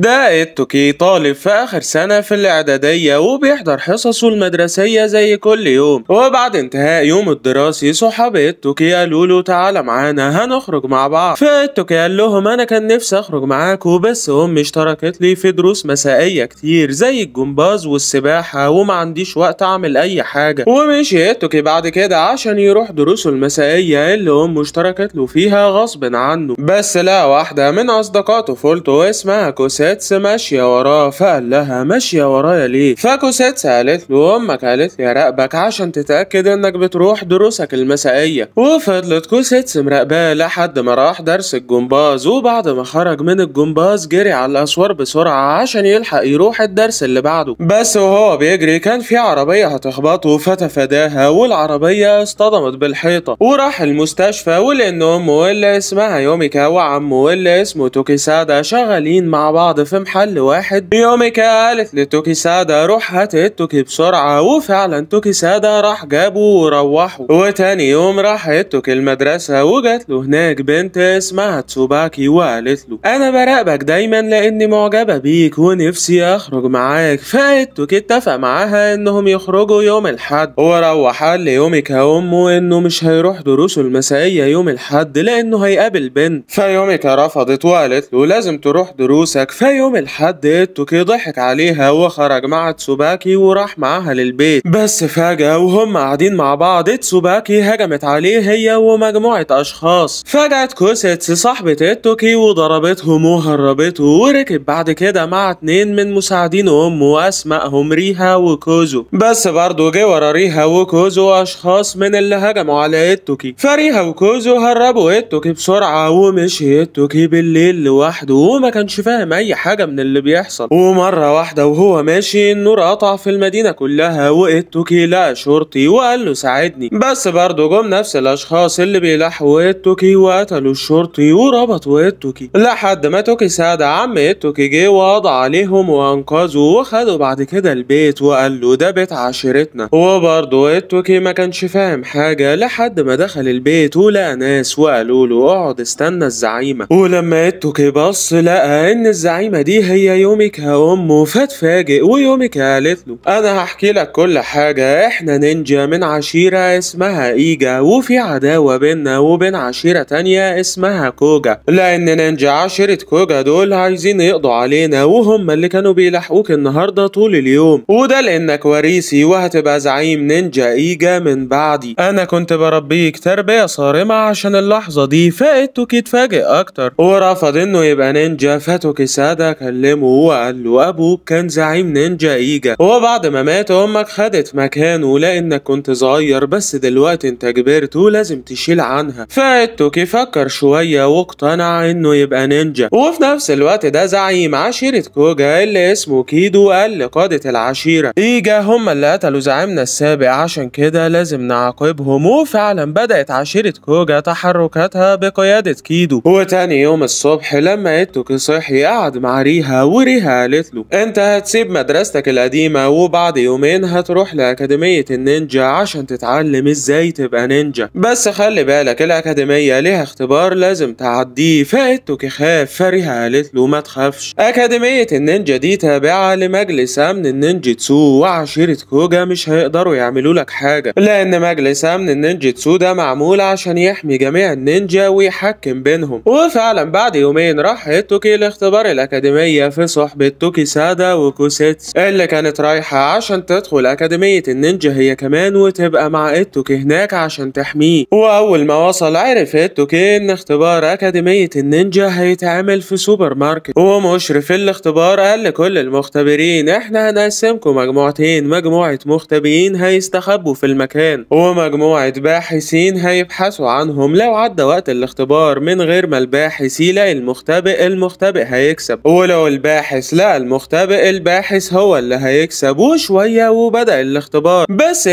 ده التوكي طالب في آخر سنة في الإعدادية وبيحضر حصصه المدرسية زي كل يوم وبعد انتهاء يوم الدراسي صحاب التوكي قالوا له تعالى معانا هنخرج مع بعض فالتوكي قال لهم أنا كان نفسي أخرج معاكوا بس أمي اشتركت لي في دروس مسائية كتير زي الجمباز والسباحة وما عنديش وقت أعمل أي حاجة ومشي التوكي بعد كده عشان يروح دروسه المسائية اللي أمه اشتركت له فيها غصب عنه بس لا واحدة من أصدقاء طفولته اسمها كوسي سيتس ماشية وراه فقال لها ماشية ورايا ليه فاكو قالت له أمك قالت لي أراقبك عشان تتأكد إنك بتروح دروسك المسائية وفضلت كوسيتس مراقباه لحد ما راح درس الجمباز وبعد ما خرج من الجمباز جري على الأسوار بسرعة عشان يلحق يروح الدرس اللي بعده بس وهو بيجري كان في عربية هتخبطه فتفاداها والعربية اصطدمت بالحيطة وراح المستشفى ولأن أمه اللي اسمها يوميكا وعمه اللي اسمه توكيسادا شغالين مع بعض بعض في محل واحد يومي قالت لتوكي سادا روح هات التوكي بسرعة وفعلا توكي سادا راح جابه وروحه وتاني يوم راح التوكي المدرسة وجات له هناك بنت اسمها تسوباكي وقالت له أنا براقبك دايما لأني معجبة بيك ونفسي أخرج معاك فالتوكي اتفق معاها إنهم يخرجوا يوم الحد وروح قال ليوميكا أمه إنه مش هيروح دروسه المسائية يوم الحد لأنه هيقابل بنت فيومي رفضت وقالت له لازم تروح دروسك فكفايه يوم الحد توكي ضحك عليها وخرج مع تسوباكي وراح معاها للبيت بس فجأة وهم قاعدين مع بعض تسوباكي هجمت عليه هي ومجموعة أشخاص فجأة كوسيتس صاحبة توكي وضربتهم وهربته وركب بعد كده مع اتنين من مساعدين أمه وأسمائهم ريها وكوزو بس برضه جه ورا ريها وكوزو أشخاص من اللي هجموا على إتوكي فريها وكوزو هربوا إتوكي بسرعة ومشي إتوكي بالليل لوحده وما كانش فاهم أي اي حاجه من اللي بيحصل ومره واحده وهو ماشي النور قطع في المدينه كلها والتوكي لقى شرطي وقال له ساعدني بس برضه جم نفس الاشخاص اللي بيلاحقوا اتوكي وقتلوا الشرطي وربطوا اتوكي لحد ما توكي ساعد عم اتوكي جه وقضى عليهم وانقذوا وخدوا بعد كده البيت وقال له ده بيت عشيرتنا وبرضه اتوكي ما كانش فاهم حاجه لحد ما دخل البيت ولقى ناس وقالوا له اقعد استنى الزعيمه ولما اتوكي بص لقى ان الزعيمه الزعيمة دي هي يومي امه فاتفاجئ ويومك قالت له أنا هحكي لك كل حاجة إحنا نينجا من عشيرة اسمها إيجا وفي عداوة بينا وبين عشيرة تانية اسمها كوجا لأن نينجا عشيرة كوجا دول عايزين يقضوا علينا وهم اللي كانوا بيلاحقوك النهاردة طول اليوم وده لأنك وريثي وهتبقى زعيم نينجا إيجا من بعدي أنا كنت بربيك تربية صارمة عشان اللحظة دي فقدتك يتفاجئ أكتر ورفض إنه يبقى نينجا فاتوك ساعة سادة كلمه وقال له أبوك كان زعيم نينجا إيجا هو بعد ما مات أمك خدت مكانه لأنك كنت صغير بس دلوقتي أنت كبرت ولازم تشيل عنها فاتوكي فكر شوية واقتنع إنه يبقى نينجا وفي نفس الوقت ده زعيم عشيرة كوجا اللي اسمه كيدو قال لقادة العشيرة إيجا هم اللي قتلوا زعيمنا السابق عشان كده لازم نعاقبهم وفعلا بدأت عشيرة كوجا تحركاتها بقيادة كيدو وتاني يوم الصبح لما إتوكي صحي قعد بعد مع ريها وريها قالت له انت هتسيب مدرستك القديمة وبعد يومين هتروح لأكاديمية النينجا عشان تتعلم ازاي تبقى نينجا بس خلي بالك الأكاديمية ليها اختبار لازم تعديه فاتوك خاف فريها قالت له ما تخافش أكاديمية النينجا دي تابعة لمجلس أمن النينجتسو وعشيرة كوجا مش هيقدروا يعملوا لك حاجة لأن مجلس أمن النينجتسو ده معمول عشان يحمي جميع النينجا ويحكم بينهم وفعلا بعد يومين راح هيتوكي لاختبار الأكاديمية في صحبة توكي سادا وكوسيتس اللي كانت رايحة عشان تدخل أكاديمية النينجا هي كمان وتبقى مع إتوكي هناك عشان تحميه وأول ما وصل عرف إتوكي إن اختبار أكاديمية النينجا هيتعمل في سوبر ماركت ومشرف الاختبار قال لكل المختبرين إحنا هنقسمكم مجموعتين مجموعة مختبئين هيستخبوا في المكان ومجموعة باحثين هيبحثوا عنهم لو عدى وقت الاختبار من غير ما الباحث يلاقي المختبئ المختبئ هيكسب هيكسب ولو الباحث لا المختبئ الباحث هو اللي هيكسب وشوية وبدأ الاختبار بس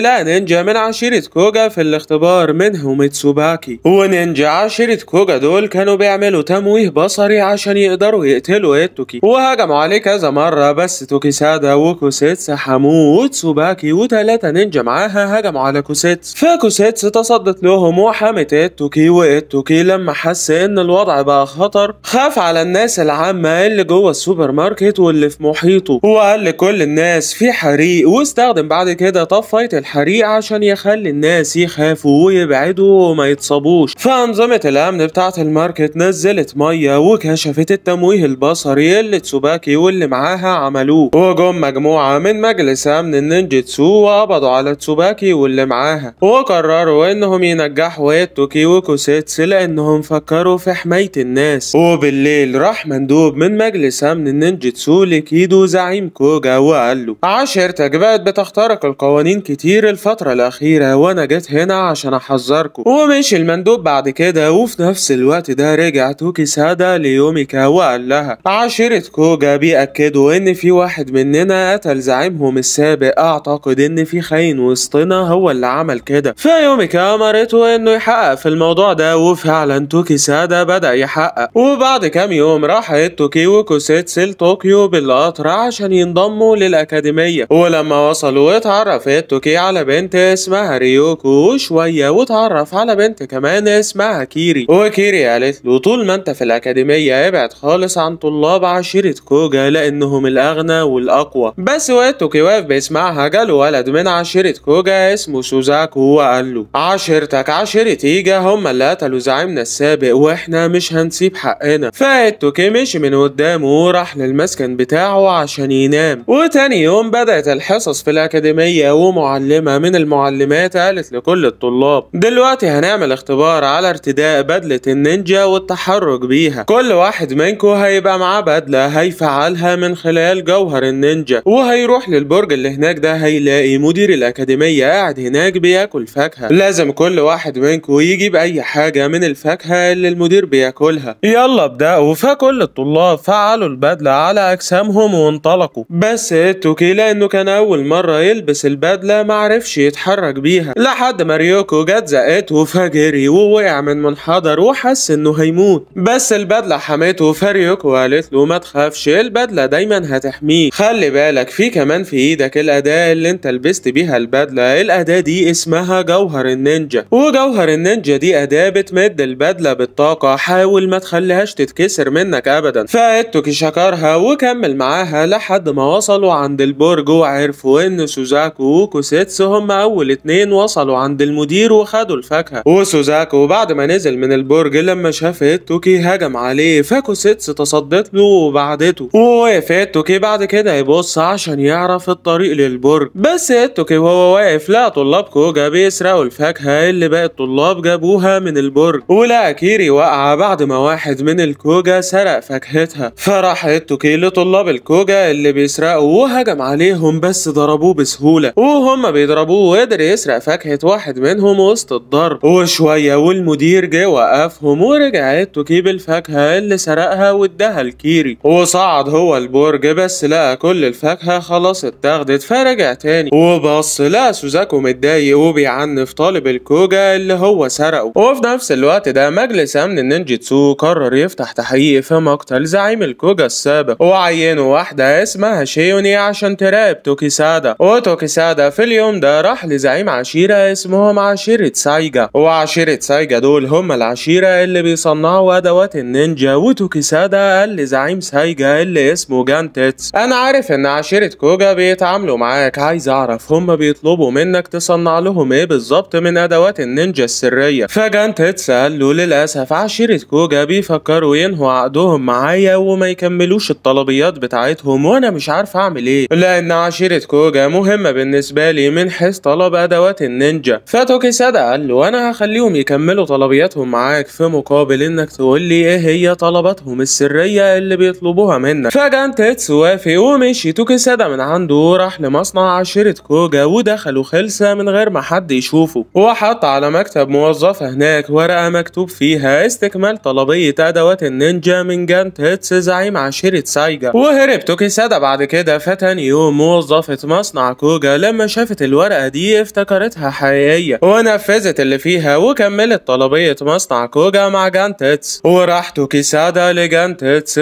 لا نينجا من عشيرة كوجا في الاختبار منهم تسوباكي ونينجا عشيرة كوجا دول كانوا بيعملوا تمويه بصري عشان يقدروا يقتلوا إيتوكي وهجموا عليه كذا مرة بس توكي سادا وكوسيتس حموه وتسوباكي وتلاتة نينجا معاها هجموا على كوسيتس فكوسيتس تصدت لهم وحمت إيتوكي وإيتوكي لما حس إن الوضع بقى خطر خاف على الناس اللي عامة اللي جوه السوبر ماركت واللي في محيطه وقال لكل الناس في حريق واستخدم بعد كده طفاية الحريق عشان يخلي الناس يخافوا ويبعدوا وما يتصابوش فأنظمة الأمن بتاعة الماركت نزلت مية وكشفت التمويه البصري اللي تسوباكي واللي معاها عملوه وجم مجموعة من مجلس أمن النينجيتسو وقبضوا على تسوباكي واللي معاها وقرروا إنهم ينجحوا إيتوكي وكوسيتس لأنهم فكروا في حماية الناس وبالليل راح من مندوب من مجلس امن النينجيتسو لكيدو زعيم كوجا وقال له عشيرتك بقت بتخترق القوانين كتير الفترة الأخيرة وأنا جيت هنا عشان أحذركم ومشي المندوب بعد كده وفي نفس الوقت ده رجع توكي سادا ليوميكا وقال لها عشيرة كوجا بيأكدوا إن في واحد مننا قتل زعيمهم السابق أعتقد إن في خاين وسطنا هو اللي عمل كده فيوميكا أمرته إنه يحقق في الموضوع ده وفعلا توكي سادا بدأ يحقق وبعد كام يوم راح ضحى طوكيو كوسيتسل طوكيو بالقطر عشان ينضموا للأكاديمية ولما وصلوا اتعرفت توكي على بنت اسمها ريوكو وشوية واتعرف على بنت كمان اسمها كيري وكيري قالت له طول ما انت في الأكاديمية ابعد خالص عن طلاب عشيرة كوجا لأنهم الأغنى والأقوى بس وقت توكي واقف بيسمعها جاله ولد من عشيرة كوجا اسمه سوزاكو وقال له عشيرتك عشيرة إيجا هم اللي قتلوا زعيمنا السابق واحنا مش هنسيب حقنا فقالت توكي مشي من قدامه وراح للمسكن بتاعه عشان ينام وتاني يوم بدأت الحصص في الأكاديمية ومعلمة من المعلمات قالت لكل الطلاب دلوقتي هنعمل اختبار على ارتداء بدلة النينجا والتحرك بيها كل واحد منكم هيبقى معاه بدلة هيفعلها من خلال جوهر النينجا وهيروح للبرج اللي هناك ده هيلاقي مدير الأكاديمية قاعد هناك بياكل فاكهة لازم كل واحد منكم يجيب أي حاجة من الفاكهة اللي المدير بياكلها يلا ابدأوا فكل الطلاب فعلوا البدلة على أجسامهم وانطلقوا بس التوكي لأنه كان أول مرة يلبس البدلة معرفش يتحرك بيها لحد ما ريوكو جت زقته فجري ووقع من منحدر وحس إنه هيموت بس البدلة حمته فريوكو قالت له ما تخافش البدلة دايما هتحميك خلي بالك في كمان في إيدك الأداة اللي أنت لبست بيها البدلة الأداة دي اسمها جوهر النينجا وجوهر النينجا دي أداة بتمد البدلة بالطاقة حاول ما تخليهاش تتكسر منك ابدا فقعدت شكرها وكمل معاها لحد ما وصلوا عند البرج وعرفوا ان سوزاكو وكوسيتس هم اول اتنين وصلوا عند المدير وخدوا الفاكهه وسوزاكو بعد ما نزل من البرج لما شاف توكي هجم عليه فكوسيتس تصدت له وبعدته ووقف توكي بعد كده يبص عشان يعرف الطريق للبرج بس توكي وهو واقف لقى طلاب كوجا بيسرقوا الفاكهه اللي باقي الطلاب جابوها من البرج ولقى كيري واقعه بعد ما واحد من الكوجا سرق فاكهتها فراح التوكيل لطلاب الكوجا اللي بيسرقوا وهجم عليهم بس ضربوه بسهولة وهم بيضربوه وقدر يسرق فاكهة واحد منهم وسط الضرب وشوية والمدير جه وقفهم ورجع التوكيل بالفاكهة اللي سرقها واداها لكيري وصعد هو البرج بس لقى كل الفاكهة خلاص اتاخدت فرجع تاني وبص لقى سوزاكو متضايق وبيعنف طالب الكوجا اللي هو سرقه وفي نفس الوقت ده مجلس امن النينجيتسو قرر يفتح تحقيق في مقتل زعيم الكوجا السابق وعينوا واحدة اسمها شيوني عشان تراقب توكي سادا وتوكي سادا في اليوم ده راح لزعيم عشيرة اسمهم عشيرة سايجا وعشيرة سايجا دول هم العشيرة اللي بيصنعوا أدوات النينجا وتوكي سادا قال لزعيم سايجا اللي اسمه جانتتس أنا عارف إن عشيرة كوجا بيتعاملوا معاك عايز أعرف هم بيطلبوا منك تصنع لهم إيه بالظبط من أدوات النينجا السرية فجانتتس قال له للأسف عشيرة كوجا بيفكروا ينهوا عقدهم مع معايا وما يكملوش الطلبيات بتاعتهم وانا مش عارف اعمل ايه لان عشيرة كوجا مهمة بالنسبة لي من حيث طلب ادوات النينجا فتوكي سادا قال له انا هخليهم يكملوا طلبياتهم معاك في مقابل انك تقول لي ايه هي طلباتهم السرية اللي بيطلبوها منك فجان تيتسو وافق ومشي توكي سادا من عنده وراح لمصنع عشيرة كوجا ودخلوا خلسة من غير ما حد يشوفه وحط على مكتب موظفة هناك ورقة مكتوب فيها استكمال طلبية ادوات النينجا من جد كانت زعيم عشيرة سايجا وهرب توكيسادا بعد كده فتاني يوم موظفة مصنع كوجا لما شافت الورقة دي افتكرتها حقيقية ونفذت اللي فيها وكملت طلبية مصنع كوجا مع هيتس وراح توكيسادا لجانتتس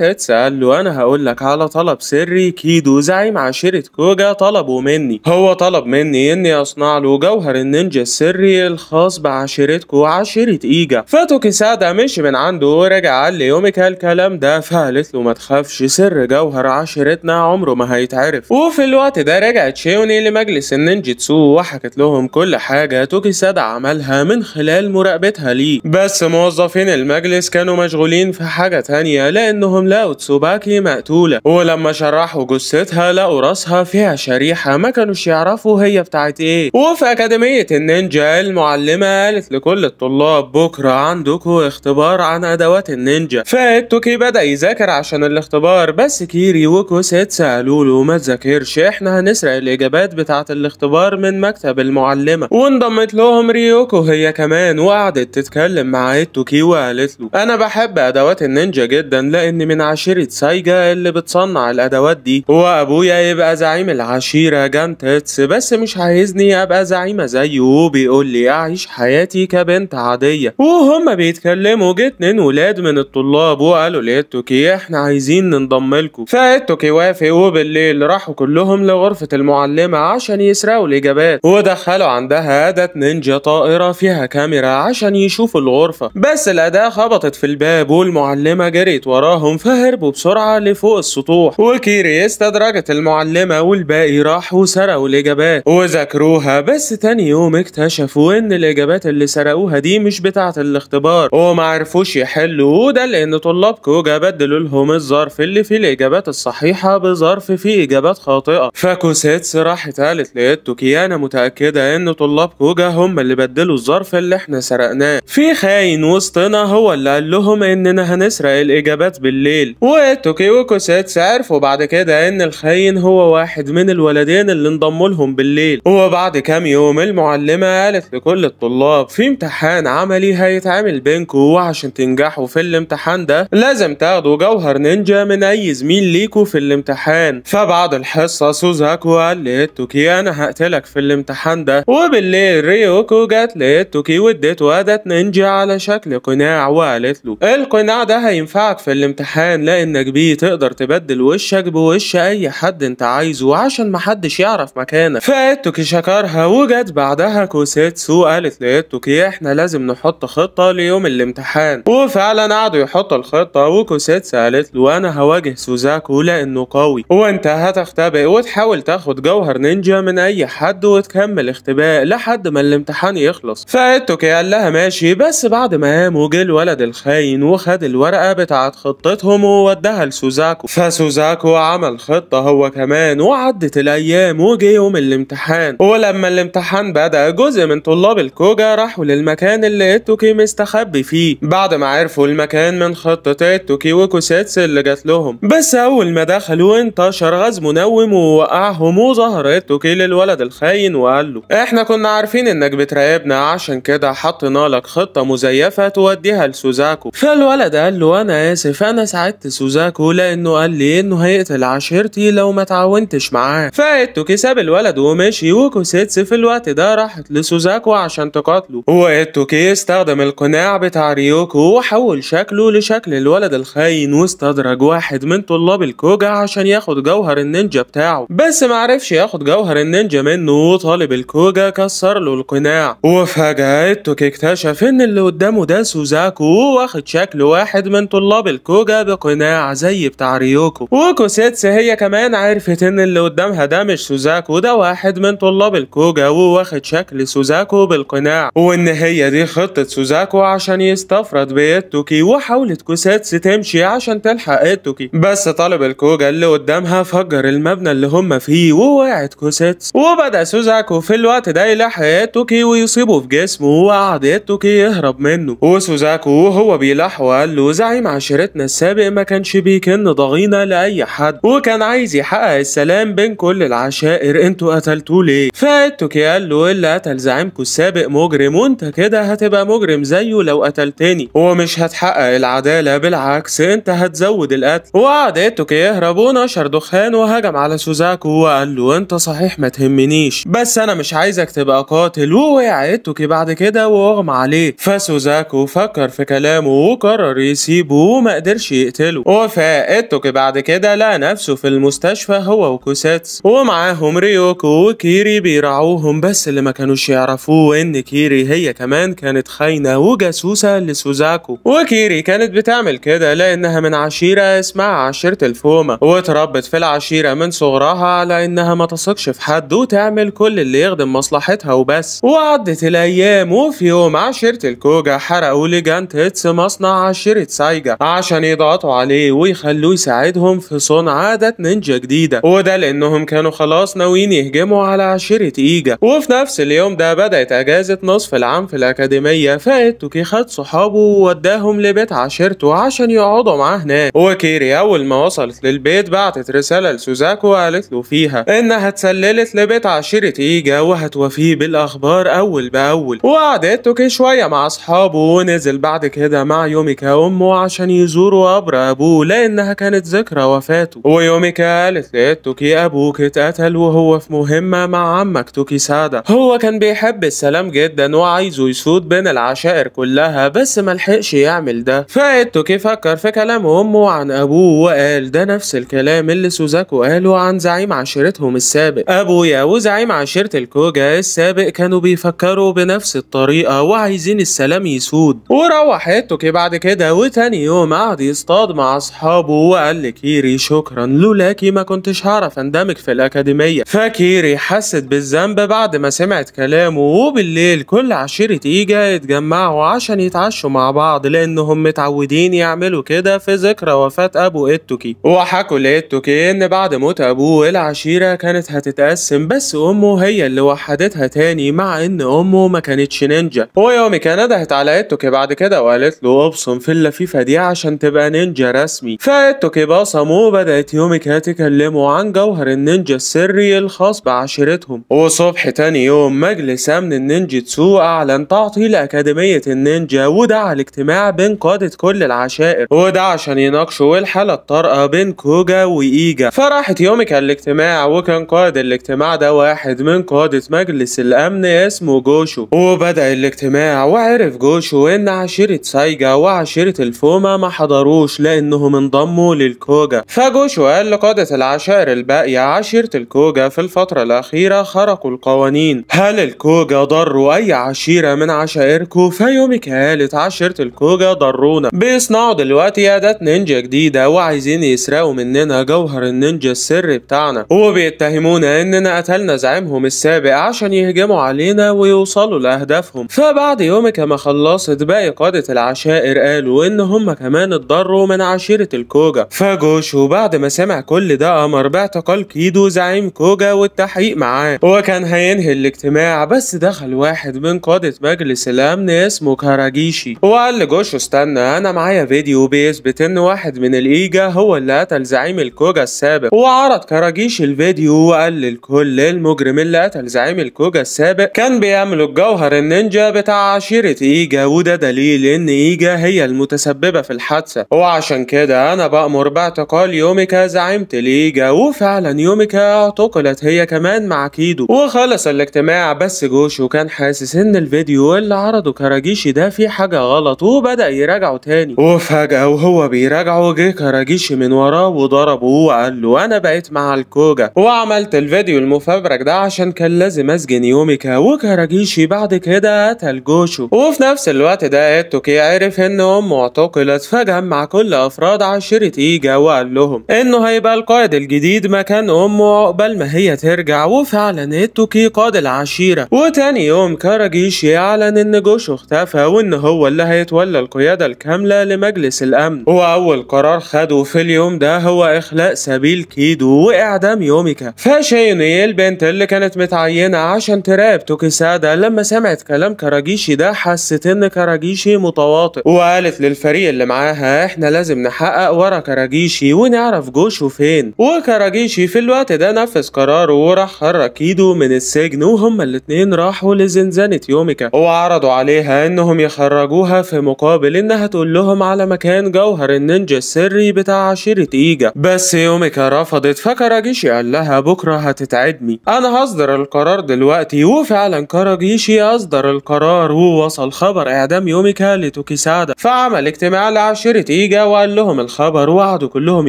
هيتس قال له أنا هقول لك على طلب سري كيدو زعيم عشيرة كوجا طلبه مني هو طلب مني إني أصنع له جوهر النينجا السري الخاص بعشيرتكو عشيرة إيجا فتوكيسادا مشي من عنده ورجع قال ليوميكا الكلام ده فقالت له ما تخافش سر جوهر عشيرتنا عمره ما هيتعرف وفي الوقت ده رجعت شيوني لمجلس النينجيتسو وحكت لهم كل حاجة توكي سادا عملها من خلال مراقبتها ليه بس موظفين المجلس كانوا مشغولين في حاجة تانية لأنهم لقوا تسوباكي مقتولة ولما شرحوا جثتها لقوا راسها فيها شريحة ما كانوش يعرفوا هي بتاعت ايه وفي أكاديمية النينجا المعلمة قالت لكل الطلاب بكرة عندكم اختبار عن أدوات النينجا فقالت توكي بدأ يذاكر عشان الاختبار بس كيري وكوسيت سألوا له ما تذاكرش احنا هنسرق الإجابات بتاعة الاختبار من مكتب المعلمة وانضمت لهم ريوكو هي كمان وقعدت تتكلم مع توكي وقالت له أنا بحب أدوات النينجا جدا لأني من عشيرة سايجا اللي بتصنع الأدوات دي وأبويا يبقى زعيم العشيرة جانتتس بس مش عايزني أبقى زعيمة زيه وبيقول لي أعيش حياتي كبنت عادية وهما بيتكلموا جه اتنين ولاد من الطلاب الموضوع قالوا للتوكي إيه، احنا عايزين ننضم لكم فالتوكي وافق وبالليل راحوا كلهم لغرفة المعلمة عشان يسرقوا الإجابات ودخلوا عندها أداة نينجا طائرة فيها كاميرا عشان يشوفوا الغرفة بس الأداة خبطت في الباب والمعلمة جريت وراهم فهربوا بسرعة لفوق السطوح وكيري استدرجت المعلمة والباقي راحوا سرقوا الإجابات وذاكروها بس تاني يوم اكتشفوا إن الإجابات اللي سرقوها دي مش بتاعة الاختبار ومعرفوش يحلوا وده لأن طلاب كوجا بدلوا لهم الظرف اللي فيه الإجابات الصحيحة بظرف فيه إجابات خاطئة فكوسيتس راحت قالت أنا متأكدة إن طلاب كوجا هم اللي بدلوا الظرف اللي إحنا سرقناه في خاين وسطنا هو اللي قال لهم إننا هنسرق الإجابات بالليل وتوكي وكوسيتس عرفوا بعد كده إن الخاين هو واحد من الولدين اللي انضموا لهم بالليل وبعد كام يوم المعلمة قالت لكل الطلاب في امتحان عملي هيتعمل بينكوا وعشان تنجحوا في الامتحان ده لازم تاخدوا جوهر نينجا من اي زميل ليكوا في الامتحان فبعد الحصه سوزاكو قال لتوكي انا هقتلك في الامتحان ده وبالليل ريوكو جت لتوكي وادته وادت نينجا على شكل قناع وقالت له القناع ده هينفعك في الامتحان لانك بيه تقدر تبدل وشك بوش اي حد انت عايزه عشان محدش يعرف مكانك فاتوكي شكرها وجت بعدها كوسيتسو قالت لاتوكي احنا لازم نحط خطه ليوم الامتحان وفعلا قعدوا يحطوا الخطه بطة وكوسيت سألت له أنا هواجه سوزاكو لأنه قوي وأنت هتختبئ وتحاول تاخد جوهر نينجا من أي حد وتكمل اختباء لحد ما الامتحان يخلص فأيتوكي قال لها ماشي بس بعد ما قام وجه الولد الخاين وخد الورقة بتاعت خطتهم وودها لسوزاكو فسوزاكو عمل خطة هو كمان وعدت الأيام وجه يوم الامتحان ولما الامتحان بدأ جزء من طلاب الكوجا راحوا للمكان اللي اتوكي مستخبي فيه بعد ما عرفوا المكان من خطة مخططات توكي وكوساتس اللي جات لهم بس أول ما دخلوا انتشر غاز منوم ووقعهم وظهرت توكي للولد الخاين وقال له احنا كنا عارفين انك بتراقبنا عشان كده حطينا لك خطة مزيفة توديها لسوزاكو فالولد قال له أنا آسف أنا ساعدت سوزاكو لأنه قال لي إنه هيقتل عشيرتي لو ما تعاونتش معاه فإتوكي ساب الولد ومشي وكوساتس في الوقت ده راحت لسوزاكو عشان تقاتله وإتوكي استخدم القناع بتاع ريوكو وحول شكله لشكل الولد الخاين واستدرج واحد من طلاب الكوجا عشان ياخد جوهر النينجا بتاعه بس معرفش ياخد جوهر النينجا منه وطالب الكوجا كسر له القناع وفجأة توكي اكتشف ان اللي قدامه ده سوزاكو واخد شكل واحد من طلاب الكوجا بقناع زي بتاع ريوكو وكوسيتس هي كمان عرفت ان اللي قدامها ده مش سوزاكو ده واحد من طلاب الكوجا وواخد شكل سوزاكو بالقناع وان هي دي خطة سوزاكو عشان يستفرد بيتوكي وحاولت كوسيتس وساتس تمشي عشان تلحق اتوكي بس طالب الكوجا اللي قدامها فجر المبنى اللي هم فيه ووقعت كوسيتس وبدا سوزاكو في الوقت ده يلحق اتوكي ويصيبه في جسمه وقعد اتوكي يهرب منه وسوزاكو وهو بيلحقه قال له زعيم عشيرتنا السابق ما كانش بيكن ضغينه لاي حد وكان عايز يحقق السلام بين كل العشائر انتوا قتلتوه ليه فاتوكي قال له اللي قتل زعيمكو السابق مجرم وانت كده هتبقى مجرم زيه لو قتلتني ومش هتحقق العداله بالعكس انت هتزود القتل وقعد ايتوكي يهرب ونشر دخان وهجم على سوزاكو وقال له انت صحيح ما تهمنيش بس انا مش عايزك تبقى قاتل ووقع ايتوكي بعد كده واغمى عليه فسوزاكو فكر في كلامه وقرر يسيبه وما قدرش يقتله وفاء ايتوكي بعد كده لقى نفسه في المستشفى هو وكوساتس ومعاهم ريوكو وكيري بيرعوهم بس اللي ما كانوش يعرفوه ان كيري هي كمان كانت خاينه وجاسوسه لسوزاكو وكيري كانت بتعمل بتعمل كده لأنها من عشيرة اسمها عشيرة الفومة واتربت في العشيرة من صغرها على إنها ما تثقش في حد وتعمل كل اللي يخدم مصلحتها وبس وعدت الأيام وفي يوم عشيرة الكوجا حرقوا لجان تيتس مصنع عشيرة سايجا عشان يضغطوا عليه ويخلوه يساعدهم في صنع عادة نينجا جديدة وده لأنهم كانوا خلاص ناويين يهجموا على عشيرة إيجا وفي نفس اليوم ده بدأت أجازة نصف العام في الأكاديمية فاتوكي خد صحابه ووداهم لبيت عشيرته وعشان عشان يقعدوا معاه هناك وكيري أول ما وصلت للبيت بعتت رسالة لسوزاكو وقالت له فيها إنها اتسللت لبيت عشيرة إيجا وهتوفيه بالأخبار أول بأول وقعدت توكي شوية مع أصحابه ونزل بعد كده مع يوميكا أمه عشان يزوروا قبر أبوه لأنها كانت ذكرى وفاته ويوميكا قالت لقيت إيه توكي أبوك اتقتل وهو في مهمة مع عمك توكي سادا هو كان بيحب السلام جدا وعايزه يسود بين العشائر كلها بس ملحقش يعمل ده فقالت كيف فكر في كلام أمه عن أبوه وقال ده نفس الكلام اللي سوزاكو قاله عن زعيم عشيرتهم السابق أبويا وزعيم عشيرة الكوجا السابق كانوا بيفكروا بنفس الطريقة وعايزين السلام يسود وروح توكي بعد كده وتاني يوم قعد يصطاد مع أصحابه وقال لكيري شكرا لولاكي ما كنتش هعرف أندمج في الأكاديمية فكيري حست بالذنب بعد ما سمعت كلامه وبالليل كل عشيرة إيجا اتجمعوا عشان يتعشوا مع بعض لأنهم متعودين عايزين يعملوا كده في ذكرى وفاة أبو إتوكي وحكوا لإتوكي إن بعد موت أبوه العشيرة كانت هتتقسم بس أمه هي اللي وحدتها تاني مع إن أمه ما كانتش نينجا ويومي كان ندهت على إتوكي بعد كده وقالت له ابصم في اللفيفة دي عشان تبقى نينجا رسمي فإتوكي بصمه وبدأت يومي تكلمه عن جوهر النينجا السري الخاص بعشيرتهم وصبح تاني يوم مجلس أمن النينجا تسو أعلن تعطيل أكاديمية النينجا ودعا لاجتماع بين قادة كل العالم العشائر وده عشان يناقشوا إيه الحالة الطارئة بين كوجا وإيجا فراحت يومك الاجتماع وكان قائد الاجتماع ده واحد من قادة مجلس الأمن اسمه جوشو وبدأ الاجتماع وعرف جوشو إن عشيرة سايجا وعشيرة الفوما ما حضروش لأنهم انضموا للكوجا فجوشو قال لقادة العشائر الباقية عشيرة الكوجا في الفترة الأخيرة خرقوا القوانين هل الكوجا ضروا أي عشيرة من عشائركم فيومك قالت عشيرة الكوجا ضرونا بيس بيصنعوا دلوقتي اداه نينجا جديدة وعايزين يسرقوا مننا جوهر النينجا السري بتاعنا وبيتهمونا اننا قتلنا زعيمهم السابق عشان يهجموا علينا ويوصلوا لاهدافهم فبعد يوم ما خلصت باقي قادة العشائر قالوا ان هم كمان اتضروا من عشيرة الكوجا فجوشو بعد ما سمع كل ده امر باعتقال كيدو زعيم كوجا والتحقيق معاه وكان هينهي الاجتماع بس دخل واحد من قادة مجلس الامن اسمه كاراجيشي وقال لجوشو استنى انا معايا معايا فيديو بيثبت ان واحد من الايجا هو اللي قتل زعيم الكوجا السابق وعرض كراجيش الفيديو وقال للكل المجرم اللي قتل زعيم الكوجا السابق كان بيملك جوهر النينجا بتاع عشيرة ايجا وده دليل ان ايجا هي المتسببة في الحادثة وعشان كده انا بأمر باعتقال يوميكا زعيمة الايجا وفعلا يوميكا اعتقلت هي كمان مع كيدو وخلص الاجتماع بس جوشو كان حاسس ان الفيديو اللي عرضه كراجيشي ده فيه حاجة غلط وبدأ يراجعه تاني وفجأة وهو بيراجعه جه كراجيش من وراه وضربه وقال له أنا بقيت مع الكوجا وعملت الفيديو المفبرك ده عشان كان لازم أسجن يوميكا وكراجيشي بعد كده قتل جوشو وفي نفس الوقت ده إيتوكي عرف إن أمه اعتقلت فجمع كل أفراد عشيرة إيجا وقال لهم إنه هيبقى القائد الجديد مكان أمه عقبال ما هي ترجع وفعلا إيتوكي قاد العشيرة وتاني يوم كراجيشي أعلن إن جوشو اختفى وإن هو اللي هيتولى القيادة الكاملة لمجلس الأمن وأول قرار خده في اليوم ده هو إخلاء سبيل كيدو وإعدام يوميكا فشيني البنت اللي كانت متعينة عشان تراقب توكيسادا لما سمعت كلام كاراجيشي ده حست إن كاراجيشي متواطئ وقالت للفريق اللي معاها إحنا لازم نحقق ورا كاراجيشي ونعرف جوشه فين وكاراجيشي في الوقت ده نفذ قراره وراح خرج كيدو من السجن وهما الاتنين راحوا لزنزانة يوميكا وعرضوا عليها إنهم يخرجوها في مقابل إنها تقول لهم الكلام على مكان جوهر النينجا السري بتاع عشيرة ايجا بس يوميكا رفضت فكراجيشي قال لها بكرة هتتعدمي انا هصدر القرار دلوقتي وفعلا كاراجيشي اصدر القرار ووصل خبر اعدام يوميكا لتوكيسادا فعمل اجتماع لعشيرة ايجا وقال لهم الخبر وقعدوا كلهم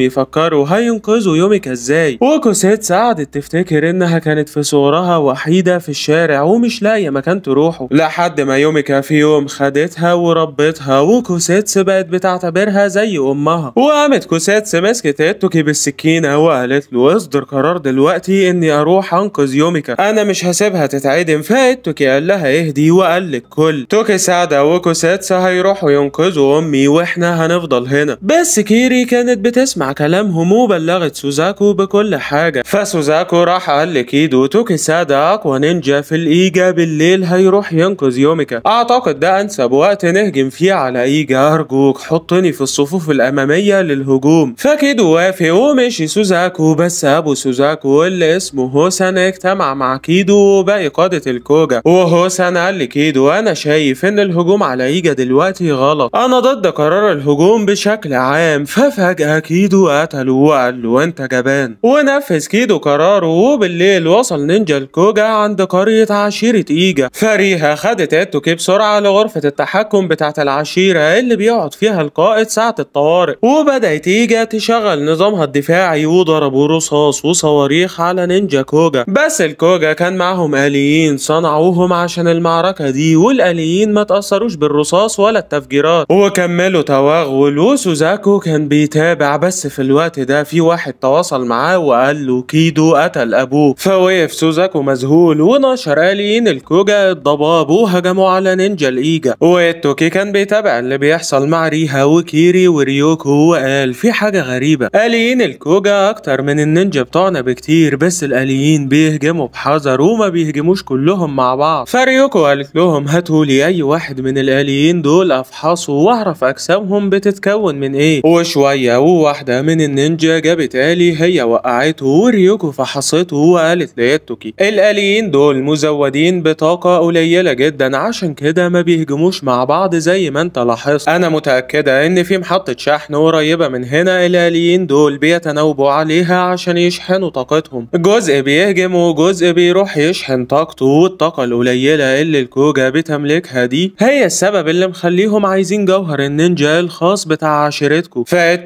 يفكروا هينقذوا يوميكا ازاي وكوسيت ساعدت تفتكر انها كانت في صورها وحيدة في الشارع ومش لاقية مكان تروحه لحد ما يوميكا في يوم خدتها وربتها وكوسيت بقت وبقت بتعتبرها زي أمها وقامت كوساتس مسكت اتوكي بالسكينة وقالت له اصدر قرار دلوقتي إني أروح أنقذ يوميكا أنا مش هسيبها تتعدم فاتوكي قال لها اهدي وقال للكل توكي سعدة وكوساتس هيروحوا ينقذوا أمي وإحنا هنفضل هنا بس كيري كانت بتسمع كلامهم وبلغت سوزاكو بكل حاجة فسوزاكو راح قال لكيدو توكي سادا أقوى نينجا في الإيجا بالليل هيروح ينقذ يوميكا أعتقد ده أنسب وقت نهجم فيه على إيجا ارجوك أرجوك حطني في الصفوف الأمامية للهجوم فكيدو وافق ومشي سوزاكو بس أبو سوزاكو اللي اسمه هوسان اجتمع مع كيدو وباقي قادة الكوجا وهوسان قال لكيدو أنا شايف إن الهجوم على إيجا دلوقتي غلط أنا ضد قرار الهجوم بشكل عام ففجأة كيدو قتله وقال له أنت جبان ونفذ كيدو قراره وبالليل وصل نينجا الكوجا عند قرية عشيرة إيجا فريها خدت إتوكي بسرعة لغرفة التحكم بتاعت العشيرة اللي بيقعد فيها فيها القائد ساعة الطوارئ وبدأت إيجا تشغل نظامها الدفاعي وضربوا رصاص وصواريخ على نينجا كوجا بس الكوجا كان معهم آليين صنعوهم عشان المعركة دي والآليين ما تأثروش بالرصاص ولا التفجيرات وكملوا تواغل وسوزاكو كان بيتابع بس في الوقت ده في واحد تواصل معاه وقال له كيدو قتل أبوه فوقف سوزاكو مذهول ونشر آليين الكوجا الضباب وهجموا على نينجا الإيجا ويتوكي كان بيتابع اللي بيحصل مع ريها وكيري وريوكو وقال في حاجة غريبة آليين الكوجا أكتر من النينجا بتوعنا بكتير بس الآليين بيهجموا بحذر وما بيهجموش كلهم مع بعض فريوكو قالت لهم هاتوا لي أي واحد من الآليين دول أفحصه وأعرف أجسامهم بتتكون من إيه وشوية وواحدة من النينجا جابت آلي هي وقعته وريوكو فحصته وقالت ليتوكي الآليين دول مزودين بطاقة قليلة جدا عشان كده ما بيهجموش مع بعض زي ما انت لاحظت أنا متأكد متأكدة إن في محطة شحن قريبة من هنا الآليين دول بيتناوبوا عليها عشان يشحنوا طاقتهم جزء بيهجم وجزء بيروح يشحن طاقته والطاقة القليلة اللي الكوجا بتملكها دي هي السبب اللي مخليهم عايزين جوهر النينجا الخاص بتاع عشيرتكو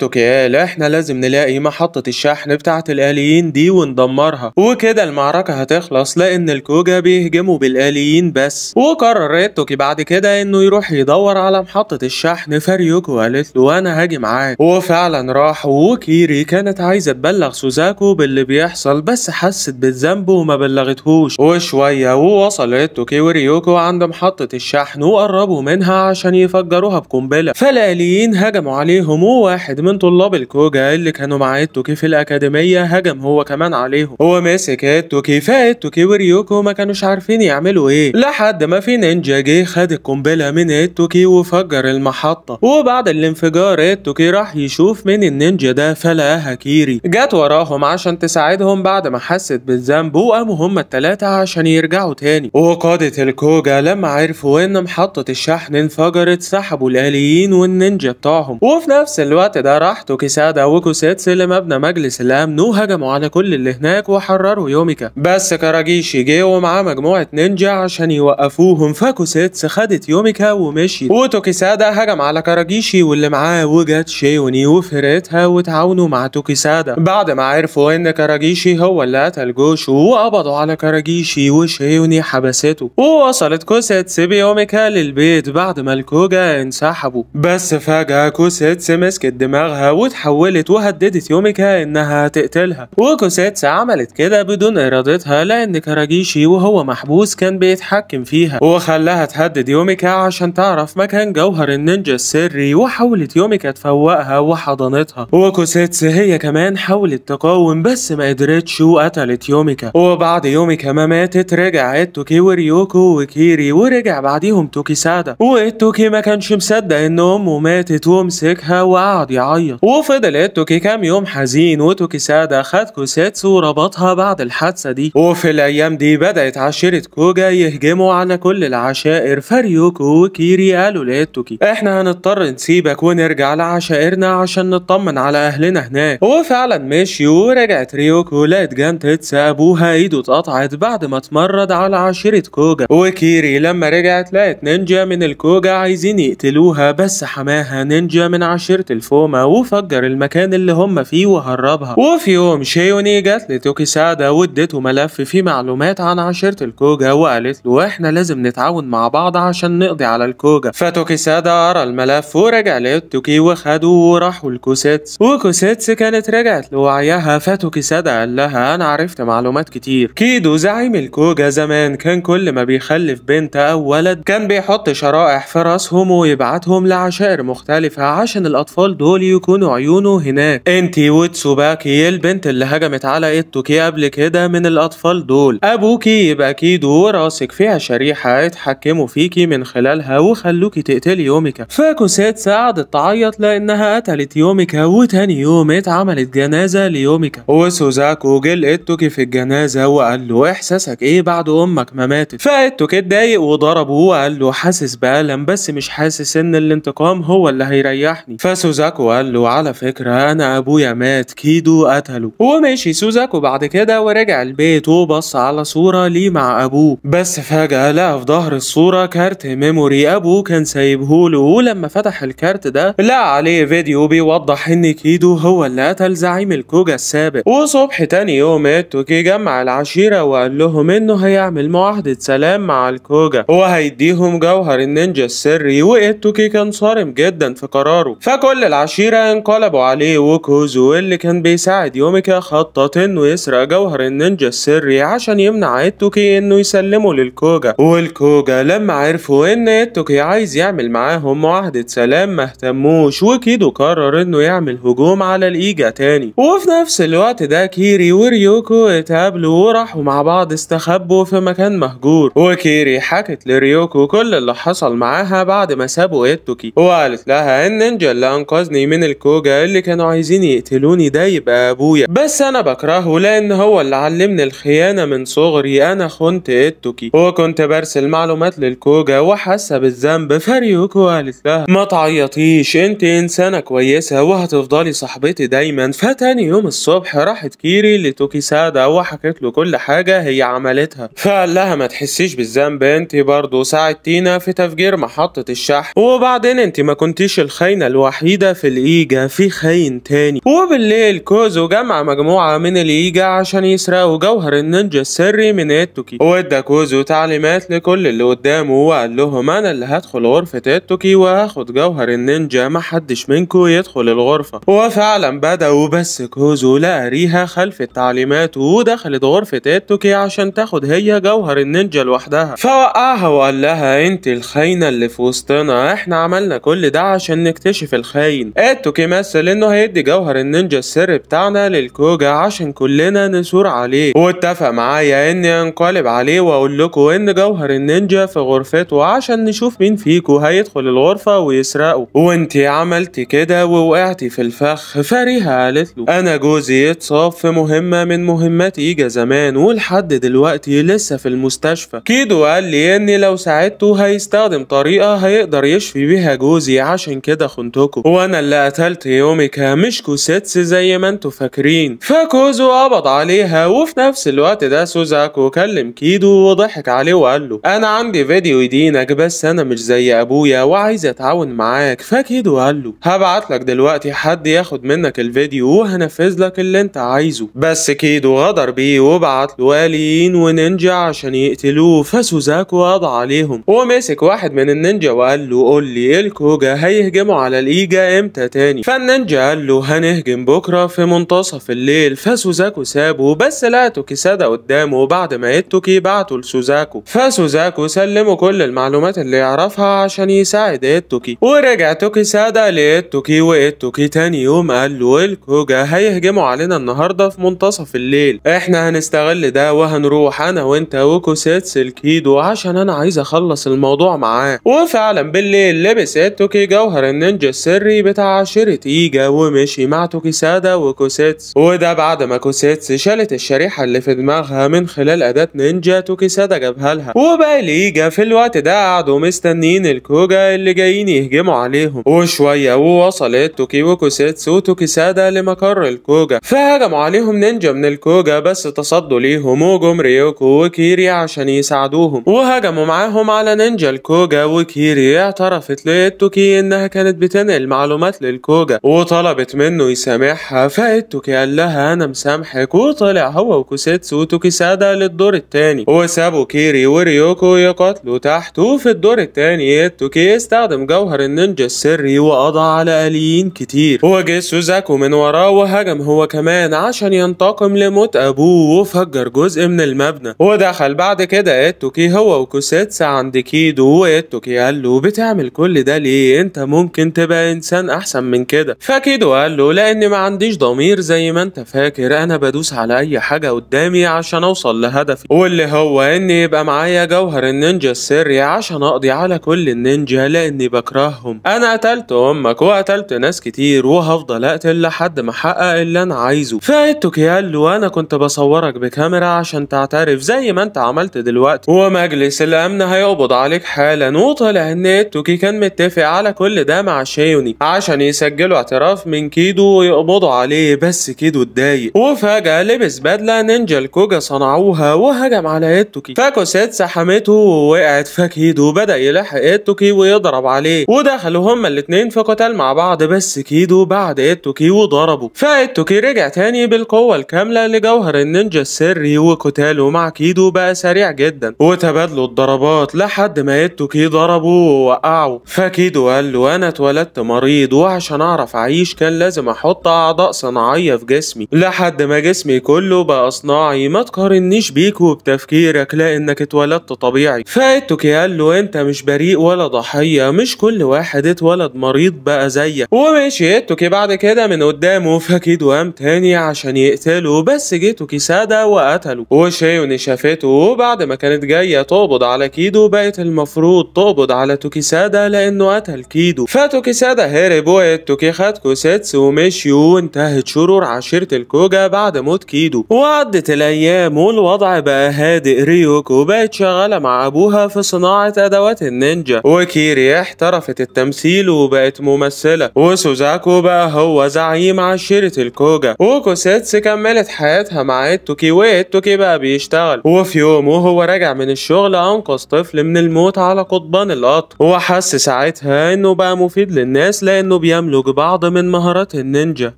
كيال احنا لازم نلاقي محطة الشحن بتاعة الآليين دي وندمرها وكده المعركة هتخلص لأن الكوجا بيهجموا بالآليين بس وقرر توكي بعد كده إنه يروح يدور على محطة الشحن ف كاريوكو قالت له وانا هاجي معاك هو فعلا راح وكيري كانت عايزه تبلغ سوزاكو باللي بيحصل بس حست بالذنب وما بلغتهوش وشويه ووصلت توكي وريوكو عند محطه الشحن وقربوا منها عشان يفجروها بقنبله فالاليين هجموا عليهم وواحد من طلاب الكوجا اللي كانوا معاه توكي في الاكاديميه هجم هو كمان عليهم هو مسك توكي فاتوكي وريوكو ما كانوش عارفين يعملوا ايه لحد ما في نينجا جه خد القنبله من توكي وفجر المحطه وبعد الانفجار التوكي راح يشوف مين النينجا ده فلا هاكيري جت وراهم عشان تساعدهم بعد ما حست بالذنب وقاموا هما الثلاثه عشان يرجعوا تاني وقادة الكوجا لما عرفوا ان محطة الشحن انفجرت سحبوا الاليين والنينجا بتاعهم وفي نفس الوقت ده راح توكي سادا وكوسيتس لمبنى مجلس الامن وهجموا على كل اللي هناك وحرروا يوميكا بس كاراجيشي جه ومعاه مجموعة نينجا عشان يوقفوهم فكوسيتس خدت يوميكا ومشي سادا هجم على كاراجيشي واللي معاه وجت شيوني وفرقتها وتعاونوا مع توكي سادا بعد ما عرفوا ان كاراجيشي هو اللي قتل جوشو وقبضوا على كاراجيشي وشيوني حبسته ووصلت كوسيتس بيوميكا للبيت بعد ما الكوجا انسحبوا بس فجأة كوسيتس مسكت دماغها وتحولت وهددت يوميكا انها هتقتلها وكوسيتس عملت كده بدون ارادتها لان كاراجيشي وهو محبوس كان بيتحكم فيها وخلاها تهدد يوميكا عشان تعرف مكان جوهر النينجا السري سري وحاولت يوميكا تفوقها وحضنتها وكوسيتس هي كمان حاولت تقاوم بس ما قدرتش وقتلت يوميكا وبعد يوميكا ما ماتت رجعت توكي وريوكو وكيري ورجع بعديهم توكي سادا وإتوكي ما كانش مصدق إن أمه ماتت ومسكها وقعد يعيط وفضل إتوكي كام يوم حزين وتوكي سادا خد كوسيتس وربطها بعد الحادثة دي وفي الأيام دي بدأت عشيرة كوجا يهجموا على كل العشائر فريوكو وكيري قالوا لإتوكي إحنا هنضطر مضطر نسيبك ونرجع لعشائرنا عشان نطمن على أهلنا هناك هو فعلا مشي ورجعت ريوكو لقت جان تتسا أبوها إيده اتقطعت بعد ما اتمرد على عشيرة كوجا وكيري لما رجعت لقت نينجا من الكوجا عايزين يقتلوها بس حماها نينجا من عشيرة الفوما وفجر المكان اللي هم فيه وهربها وفي يوم شيوني جات لتوكي سادا وادته ملف فيه معلومات عن عشيرة الكوجا وقالت له احنا لازم نتعاون مع بعض عشان نقضي على الكوجا فتوكي سادا قرا الملف لف ورجع توكي وخدوا وراحوا لكوسيتس وكوسيتس كانت رجعت لوعيها فاتوكي سادة قال لها انا عرفت معلومات كتير كيدو زعيم الكوجا زمان كان كل ما بيخلف بنت او ولد كان بيحط شرائح في راسهم ويبعتهم لعشائر مختلفة عشان الاطفال دول يكونوا عيونه هناك انتي وتسوباكي البنت اللي هجمت على ايتوكي قبل كده من الاطفال دول ابوكي يبقى كيدو وراسك فيها شريحة اتحكموا فيكي من خلالها وخلوكي تقتلي يومك فكوسيتس الست سعد تعيط لأنها قتلت يوميكا وتاني يوم اتعملت جنازة ليوميكا وسوزاكو جلقت اتوكي في الجنازة وقال له إحساسك إيه بعد أمك ما ماتت فاتوكي اتضايق وضربه وقال له حاسس بألم بس مش حاسس إن الانتقام هو اللي هيريحني فسوزاكو قال له على فكرة أنا أبويا مات كيدو قتله ومشي سوزاكو بعد كده ورجع البيت وبص على صورة ليه مع أبوه بس فجأة لقى في ظهر الصورة كارت ميموري أبوه كان سايبهوله ولما فتح فتح الكارت ده لقى عليه فيديو بيوضح ان كيدو هو اللي قتل زعيم الكوجا السابق وصبح تاني يوم اتوكي جمع العشيرة وقال لهم انه هيعمل معاهدة سلام مع الكوجا وهيديهم جوهر النينجا السري وإتوكي كان صارم جدا في قراره فكل العشيرة انقلبوا عليه وكوزو اللي كان بيساعد يوميكا خطط انه يسرق جوهر النينجا السري عشان يمنع إتوكي انه يسلمه للكوجا والكوجا لما عرفوا ان إتوكي عايز يعمل معاهم معاهدة سلام ما اهتموش وكيدو قرر انه يعمل هجوم على الايجا تاني وفي نفس الوقت ده كيري وريوكو اتقابلوا وراحوا مع بعض استخبوا في مكان مهجور وكيري حكت لريوكو كل اللي حصل معاها بعد ما سابوا ايتوكي وقالت لها النينجا اللي انقذني من الكوجا اللي كانوا عايزين يقتلوني ده يبقى ابويا بس انا بكرهه لان هو اللي علمني الخيانه من صغري انا خنت ايتوكي وكنت برسل معلومات للكوجا وحاسه بالذنب فريوكو قالت لها ما تعيطيش انت انسانة كويسة وهتفضلي صاحبتي دايما فتاني يوم الصبح راحت كيري لتوكي سادة وحكت له كل حاجة هي عملتها فقال لها ما تحسيش بالذنب انت برضه ساعدتينا في تفجير محطة الشحن وبعدين انت ما كنتيش الخاينة الوحيدة في الايجا في خاين تاني وبالليل كوزو جمع مجموعة من الايجا عشان يسرقوا جوهر النينجا السري من اتوكي وادى كوزو تعليمات لكل اللي قدامه وقال لهم انا اللي هدخل غرفة اتوكي وهاخد ياخد جوهر النينجا محدش منكو يدخل الغرفة وفعلا بدأ وبس كوزو لقى ريها خلف التعليمات ودخلت غرفة اتوكي عشان تاخد هي جوهر النينجا لوحدها فوقعها وقال لها انت الخاينة اللي في وسطنا احنا عملنا كل ده عشان نكتشف الخاين اتوكي مثل انه هيدي جوهر النينجا السر بتاعنا للكوجا عشان كلنا نثور عليه واتفق معايا اني انقلب عليه واقول لكم ان جوهر النينجا في غرفته عشان نشوف مين فيكو هيدخل الغرفة وي يسرقوا وانتي عملتي كده ووقعتي في الفخ فريها قالت له انا جوزي اتصاب في مهمة من مهمات ايجا زمان ولحد دلوقتي لسه في المستشفى كيدو قال لي اني لو ساعدته هيستخدم طريقة هيقدر يشفي بيها جوزي عشان كده خنتكم وانا اللي قتلت يوميكا مش كوسيتس زي ما انتوا فاكرين فكوزو قبض عليها وفي نفس الوقت ده سوزاكو كلم كيدو وضحك عليه وقال له انا عندي فيديو يدينك بس انا مش زي ابويا وعايز اتعاون تعاون معاك فاكيد وقال له هبعت لك دلوقتي حد ياخد منك الفيديو وهنفذ لك اللي انت عايزه بس كيدو غدر بيه وبعت له اليين ونينجا عشان يقتلوه فسوزاكو قضى عليهم ومسك واحد من النينجا وقال له قول لي الكوجا هيهجموا على الايجا امتى تاني فالنينجا قال له هنهجم بكره في منتصف الليل فسوزاكو سابه بس لقى كيسادا قدامه بعد ما ايتوكي بعته لسوزاكو فسوزاكو سلمه كل المعلومات اللي يعرفها عشان يساعد ايتوكي ورجع توكي سادة للتوكي توكي تاني يوم قال له الكوجا هيهجموا علينا النهارده في منتصف الليل احنا هنستغل ده وهنروح انا وانت وكوسيتس الكيدو عشان انا عايز اخلص الموضوع معاه وفعلا بالليل لبس توكي جوهر النينجا السري بتاع عشيرة ايجا ومشي مع توكي سادة وكوسيتس وده بعد ما كوسيتس شالت الشريحة اللي في دماغها من خلال اداة نينجا توكي سادة جابها لها وبقى ايجا في الوقت ده قعدوا مستنيين الكوجا اللي جايين بيهجموا عليهم وشوية ووصلت توكيوكو سيتسو وتوكيسادا لمقر الكوجا فهجموا عليهم نينجا من الكوجا بس تصدوا ليهم وجم ريوكو وكيري عشان يساعدوهم وهجموا معاهم على نينجا الكوجا وكيري اعترفت لإتوكي إنها كانت بتنقل معلومات للكوجا وطلبت منه يسامحها فإتوكي قال لها أنا مسامحك وطلع هو وكوسيتسو سادا للدور التاني وسابوا كيري وريوكو يقاتلوا تحت وفي الدور التاني إتوكي استخدم جوهر ظهر النينجا السري وقضى على آليين كتير وجسه زاكو من وراه وهجم هو كمان عشان ينتقم لموت أبوه وفجر جزء من المبنى ودخل بعد كده إتوكي هو وكوسيتسا عند كيدو وإتوكي قال له بتعمل كل ده ليه أنت ممكن تبقى إنسان أحسن من كده فكيدو قال له لأن ما عنديش ضمير زي ما أنت فاكر أنا بدوس على أي حاجة قدامي عشان أوصل لهدفي واللي هو إن يبقى معايا جوهر النينجا السري عشان أقضي على كل النينجا لأني بكره بكرههم انا قتلت امك وقتلت ناس كتير وهفضل اقتل لحد ما احقق اللي انا عايزه فايت له وانا كنت بصورك بكاميرا عشان تعترف زي ما انت عملت دلوقتي ومجلس الامن هيقبض عليك حالا وطلع ان توكي كان متفق على كل ده مع شيوني عشان يسجلوا اعتراف من كيدو ويقبضوا عليه بس كيدو اتضايق وفجأة لبس بدلة نينجا الكوجا صنعوها وهجم على ايتوكي فاكوسيت سحمته ووقعت فكيدو بدأ يلحق ايتوكي ويضرب عليه ودخلوا هما الاتنين في قتال مع بعض بس كيدو بعد اتوكي وضربه فاتوكي رجع تاني بالقوة الكاملة لجوهر النينجا السري وقتاله مع كيدو بقى سريع جدا وتبادلوا الضربات لحد ما اتوكي ضربه ووقعه فكيدو قال له انا اتولدت مريض وعشان اعرف اعيش كان لازم احط اعضاء صناعية في جسمي لحد ما جسمي كله بقى صناعي ما تقارنيش بيك وبتفكيرك لانك اتولدت طبيعي فاتوكي قال له انت مش بريء ولا ضحية مش كل كل واحد اتولد مريض بقى زيك ومشي توكي بعد كده من قدامه فاكيد وام تاني عشان يقتله بس جه توكي سادة وقتله وشيون شافته وبعد ما كانت جاية تقبض على كيدو بقت المفروض تقبض على توكي سادة لأنه قتل كيدو فتوكي سادة هرب وتوكي خد كوساتسو ومشي وانتهت شرور عشيرة الكوجا بعد موت كيدو وعدت الأيام والوضع بقى هادئ ريوكو بقت شغالة مع أبوها في صناعة أدوات النينجا وكيري احترف وقفت التمثيل وبقت ممثلة وسوزاكو بقى هو زعيم عشيرة الكوجا وكوسيتس كملت حياتها مع التوكي والتوكي بقى بيشتغل وفي يوم وهو راجع من الشغل أنقذ طفل من الموت على قضبان القطر وحس ساعتها إنه بقى مفيد للناس لأنه بيملك بعض من مهارات النينجا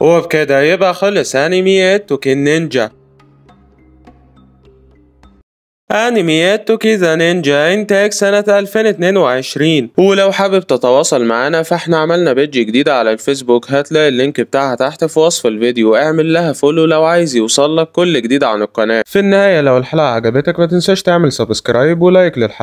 وبكده يبقى خلص أنمي التوكي النينجا أنميات توكيزا نينجا إنتاج سنة 2022 ولو حابب تتواصل معنا فاحنا عملنا بيج جديدة على الفيسبوك هتلاقي اللينك بتاعها تحت في وصف الفيديو اعمل لها فولو لو عايز يوصلك كل جديد عن القناة في النهاية لو الحلقة عجبتك ما تنساش تعمل سبسكرايب ولايك للحلقة